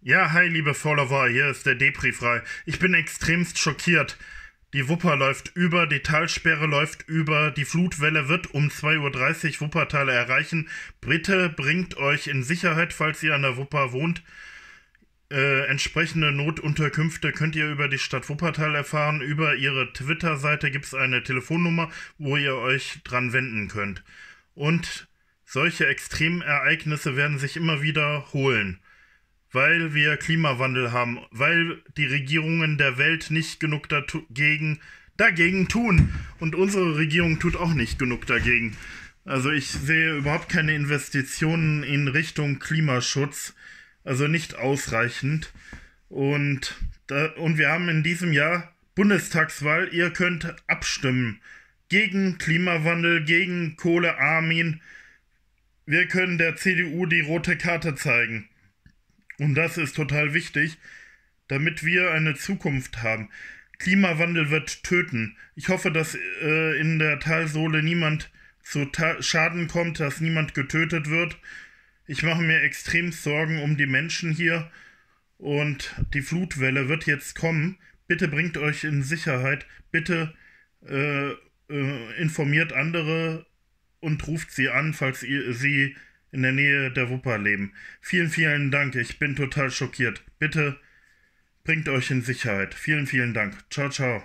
Ja, hi, liebe Follower, hier ist der Depri-Frei. Ich bin extremst schockiert. Die Wupper läuft über, die Talsperre läuft über, die Flutwelle wird um 2.30 Uhr Wuppertaler erreichen. Bitte bringt euch in Sicherheit, falls ihr an der Wupper wohnt. Äh, entsprechende Notunterkünfte könnt ihr über die Stadt Wuppertal erfahren. Über ihre Twitter-Seite gibt es eine Telefonnummer, wo ihr euch dran wenden könnt. Und solche Extremereignisse werden sich immer wiederholen weil wir Klimawandel haben, weil die Regierungen der Welt nicht genug dagegen, dagegen tun. Und unsere Regierung tut auch nicht genug dagegen. Also ich sehe überhaupt keine Investitionen in Richtung Klimaschutz. Also nicht ausreichend. Und, da, und wir haben in diesem Jahr Bundestagswahl. Ihr könnt abstimmen. Gegen Klimawandel, gegen Kohlearmin. Wir können der CDU die rote Karte zeigen. Und das ist total wichtig, damit wir eine Zukunft haben. Klimawandel wird töten. Ich hoffe, dass äh, in der Talsohle niemand zu Ta Schaden kommt, dass niemand getötet wird. Ich mache mir extrem Sorgen um die Menschen hier und die Flutwelle wird jetzt kommen. Bitte bringt euch in Sicherheit. Bitte äh, äh, informiert andere und ruft sie an, falls ihr sie in der Nähe der Wupper leben. Vielen, vielen Dank. Ich bin total schockiert. Bitte bringt euch in Sicherheit. Vielen, vielen Dank. Ciao, ciao.